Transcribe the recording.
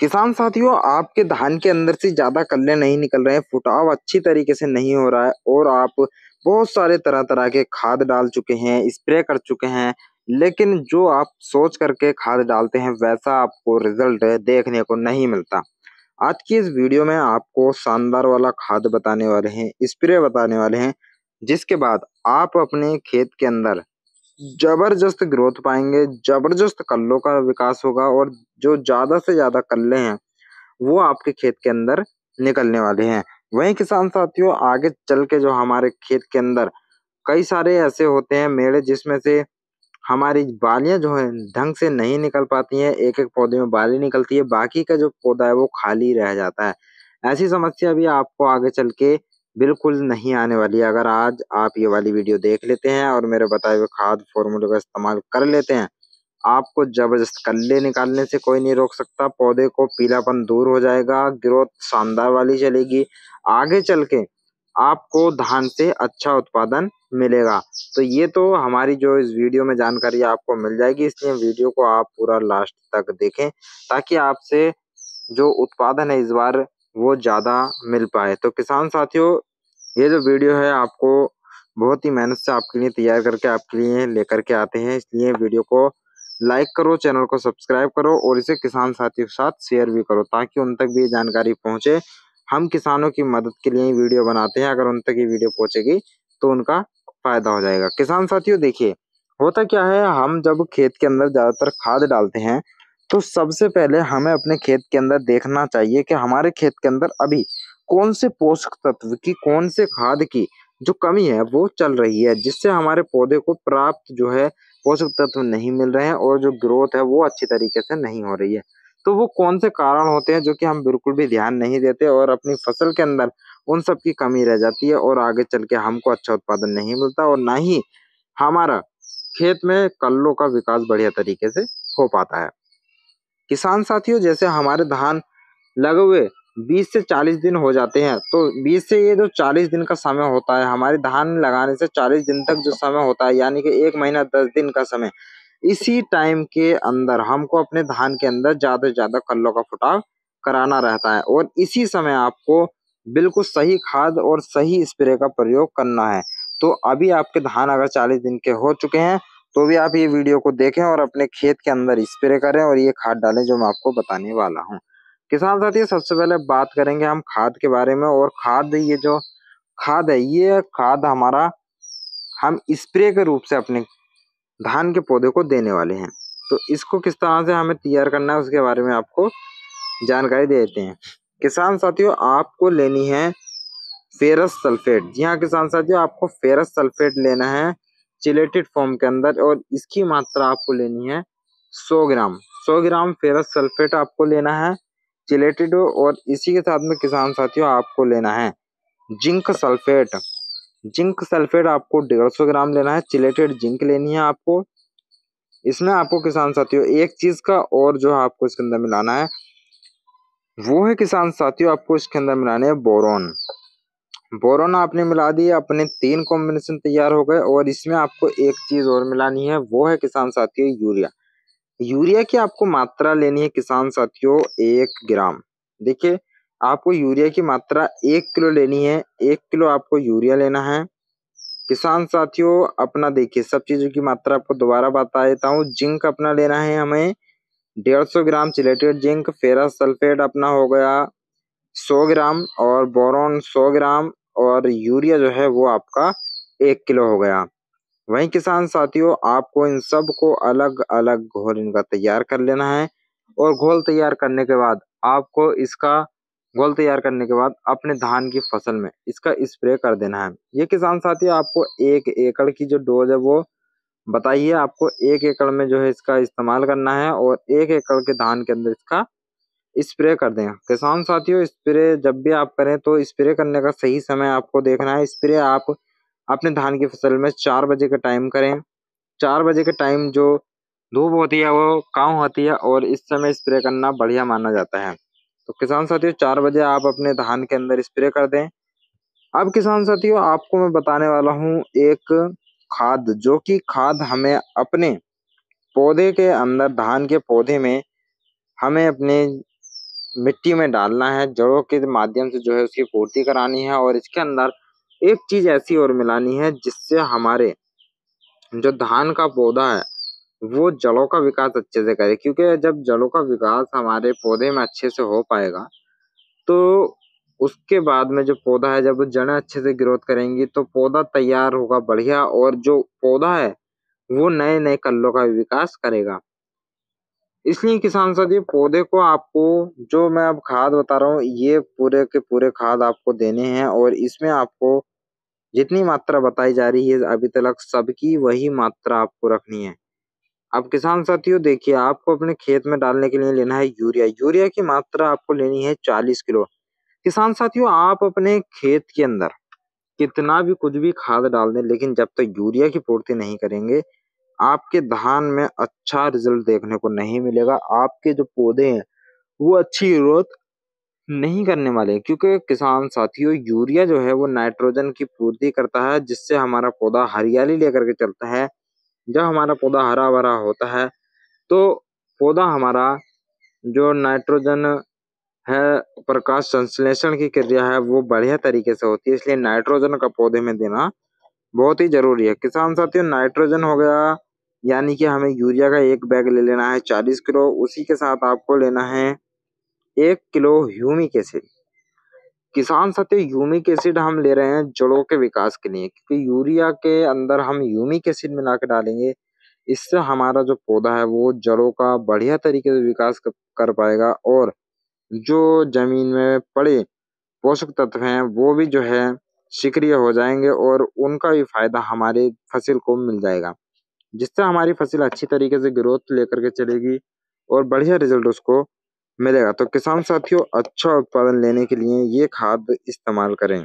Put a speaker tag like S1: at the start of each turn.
S1: किसान साथियों आपके धान के अंदर से ज्यादा कल्ले नहीं निकल रहे हैं फुटाव अच्छी तरीके से नहीं हो रहा है और आप बहुत सारे तरह तरह के खाद डाल चुके हैं स्प्रे कर चुके हैं लेकिन जो आप सोच करके खाद डालते हैं वैसा आपको रिजल्ट देखने को नहीं मिलता आज की इस वीडियो में आपको शानदार वाला खाद बताने वाले हैं स्प्रे बताने वाले हैं जिसके बाद आप अपने खेत के अंदर जबरदस्त ग्रोथ पाएंगे जबरदस्त कल्लों का विकास होगा और जो ज्यादा से ज्यादा कल्ले हैं वो आपके खेत के अंदर निकलने वाले हैं वहीं किसान साथियों आगे चल के जो हमारे खेत के अंदर कई सारे ऐसे होते हैं मेड़े जिसमें से हमारी बालियां जो है ढंग से नहीं निकल पाती हैं एक एक पौधे में बाली निकलती है बाकी का जो पौधा है वो खाली रह जाता है ऐसी समस्या भी आपको आगे चल के बिल्कुल नहीं आने वाली है अगर आज आप ये वाली वीडियो देख लेते हैं और मेरे बताए हुए खाद फॉर्मूले का इस्तेमाल कर लेते हैं आपको जबरदस्त कल्ले निकालने से कोई नहीं रोक सकता पौधे को पीलापन दूर हो जाएगा ग्रोथ शानदार वाली चलेगी आगे चल के आपको धान से अच्छा उत्पादन मिलेगा तो ये तो हमारी जो इस वीडियो में जानकारी आपको मिल जाएगी इसलिए वीडियो को आप पूरा लास्ट तक देखें ताकि आपसे जो उत्पादन है इस बार वो ज़्यादा मिल पाए तो किसान साथियों ये जो वीडियो है आपको बहुत ही मेहनत से आपके लिए तैयार करके आपके लिए लेकर के आते हैं इसलिए वीडियो को लाइक करो चैनल को सब्सक्राइब करो और इसे किसान साथियों के साथ शेयर भी करो ताकि उन तक भी ये जानकारी पहुंचे हम किसानों की मदद के लिए ही वीडियो बनाते हैं अगर उन तक ये वीडियो पहुंचेगी तो उनका फायदा हो जाएगा किसान साथियों देखिए होता क्या है हम जब खेत के अंदर ज़्यादातर खाद डालते हैं तो सबसे पहले हमें अपने खेत के अंदर देखना चाहिए कि हमारे खेत के अंदर अभी कौन से पोषक तत्व की कौन से खाद की जो कमी है वो चल रही है जिससे हमारे पौधे को प्राप्त जो है पोषक तत्व नहीं मिल रहे हैं और जो ग्रोथ है वो अच्छी तरीके से नहीं हो रही है तो वो कौन से कारण होते हैं जो कि हम बिल्कुल भी ध्यान नहीं देते और अपनी फसल के अंदर उन सब की कमी रह जाती है और आगे चल के हमको अच्छा उत्पादन नहीं मिलता और ना ही हमारा खेत में कल्लों का विकास बढ़िया तरीके से हो पाता है किसान साथियों जैसे हमारे धान लगे हुए बीस से चालीस दिन हो जाते हैं तो बीस से ये जो चालीस दिन का समय होता है हमारे धान लगाने से चालीस दिन तक जो समय होता है यानी कि एक महीना दस दिन का समय इसी टाइम के अंदर हमको अपने धान के अंदर ज्यादा से ज्यादा कल्लों का फुटाव कराना रहता है और इसी समय आपको बिल्कुल सही खाद और सही स्प्रे का प्रयोग करना है तो अभी आपके धान अगर चालीस दिन के हो चुके हैं तो भी आप ये वीडियो को देखें और अपने खेत के अंदर स्प्रे करें और ये खाद डालें जो मैं आपको बताने वाला हूँ किसान साथियों सबसे पहले बात करेंगे हम खाद के बारे में और खाद ये जो खाद है ये खाद हमारा हम स्प्रे के रूप से अपने धान के पौधे को देने वाले हैं तो इसको किस तरह से हमें तैयार करना है उसके बारे में आपको जानकारी देते हैं किसान साथियों आपको लेनी है फेरस सल्फेट जी हाँ किसान साथियों आपको फेरस सल्फेट लेना है जिलेटेड फॉर्म के अंदर और इसकी मात्रा आपको लेनी है 100 ग्राम 100 ग्राम फेरस सल्फेट आपको लेना है जिलेटेड और इसी के साथ में किसान साथियों आपको लेना है जिंक सल्फेट जिंक सल्फेट आपको डेढ़ सौ ग्राम लेना है चिलेटेड जिंक लेनी है आपको इसमें आपको किसान साथियों एक चीज का और जो है आपको इसके अंदर मिलाना है वो है किसान साथियों आपको इसके अंदर मिलाने है बोरोन बोरोन आपने मिला दिया अपने तीन कॉम्बिनेशन तैयार हो गए और इसमें आपको एक चीज और मिलानी है वो है किसान साथियों यूरिया यूरिया की आपको मात्रा लेनी है किसान साथियों एक ग्राम देखिए आपको यूरिया की मात्रा एक किलो लेनी है एक किलो आपको यूरिया लेना है किसान साथियों अपना देखिए सब चीजों की मात्रा आपको दोबारा बता देता हूँ जिंक अपना लेना है हमें डेढ़ सौ gram chelated zinc ferrous sulphate अपना हो गया सौ ग्राम और बोरोन सौ ग्राम और यूरिया जो है वो आपका एक किलो हो गया वहीं किसान साथियों आपको इन सब को अलग-अलग घोल इनका तैयार कर लेना है और घोल तैयार करने के बाद आपको इसका घोल तैयार करने के बाद अपने धान की फसल में इसका स्प्रे कर देना है ये किसान साथियों आपको एक एकड़ की जो डोज है वो बताइए आपको एक एकड़ में जो है इसका इस्तेमाल करना है और एक एकड़ के धान के अंदर इसका स्प्रे कर दें किसान साथियों स्प्रे जब भी आप करें तो स्प्रे करने का सही समय आपको देखना है स्प्रे आप अपने धान की फसल में चार बजे का टाइम करें चार बजे के टाइम जो धूप होती है वो काँव होती है और इस समय स्प्रे करना बढ़िया माना जाता है तो किसान साथियों चार बजे आप अपने धान के अंदर स्प्रे कर दें अब किसान साथियों आपको मैं बताने वाला हूँ एक खाद जो कि खाद हमें अपने पौधे के अंदर धान के पौधे में हमें अपने मिट्टी में डालना है जड़ों के माध्यम से जो है उसकी पूर्ति करानी है और इसके अंदर एक चीज ऐसी और मिलानी है जिससे हमारे जो धान का पौधा है वो जड़ों का विकास अच्छे से करे क्योंकि जब जड़ों का विकास हमारे पौधे में अच्छे से हो पाएगा तो उसके बाद में जो पौधा है जब जड़ें अच्छे से ग्रोथ करेंगी तो पौधा तैयार होगा बढ़िया और जो पौधा है वो नए नए कल्लों का विकास करेगा इसलिए किसान साथी पौधे को आपको जो मैं अब खाद बता रहा हूँ ये पूरे के पूरे खाद आपको देने हैं और इसमें आपको जितनी मात्रा बताई जा रही है अभी तक सबकी वही मात्रा आपको रखनी है अब किसान साथियों देखिए आपको अपने खेत में डालने के लिए लेना है यूरिया यूरिया की मात्रा आपको लेनी है चालीस किलो किसान साथियों आप अपने खेत के अंदर कितना भी कुछ भी खाद डाल दें लेकिन जब तक तो यूरिया की पूर्ति नहीं करेंगे आपके धान में अच्छा रिजल्ट देखने को नहीं मिलेगा आपके जो पौधे हैं वो अच्छी ग्रोथ नहीं करने वाले क्योंकि किसान साथियों यूरिया जो है वो नाइट्रोजन की पूर्ति करता है जिससे हमारा पौधा हरियाली लेकर के चलता है जब हमारा पौधा हरा भरा होता है तो पौधा हमारा जो नाइट्रोजन है प्रकाश संश्लेषण की क्रिया है वो बढ़िया तरीके से होती है इसलिए नाइट्रोजन का पौधे में देना बहुत ही जरूरी है किसान साथियों नाइट्रोजन हो गया यानी कि हमें यूरिया का एक बैग ले लेना है चालीस किलो उसी के साथ आपको लेना है एक किलो ह्यूमिक एसिड किसान साथी ह्यूमिक एसिड हम ले रहे हैं जड़ों के विकास के लिए क्योंकि यूरिया के अंदर हम ह्यूमिक एसिड मिला के डालेंगे इससे हमारा जो पौधा है वो जड़ों का बढ़िया तरीके से विकास कर पाएगा और जो जमीन में पड़े पोषक तत्व हैं वो भी जो है सक्रिय हो जाएंगे और उनका भी फायदा हमारे फसल को मिल जाएगा जिससे हमारी फसल अच्छी तरीके से ग्रोथ लेकर के चलेगी और बढ़िया रिजल्ट उसको मिलेगा तो किसान साथियों अच्छा उत्पादन लेने के लिए ये खाद इस्तेमाल करें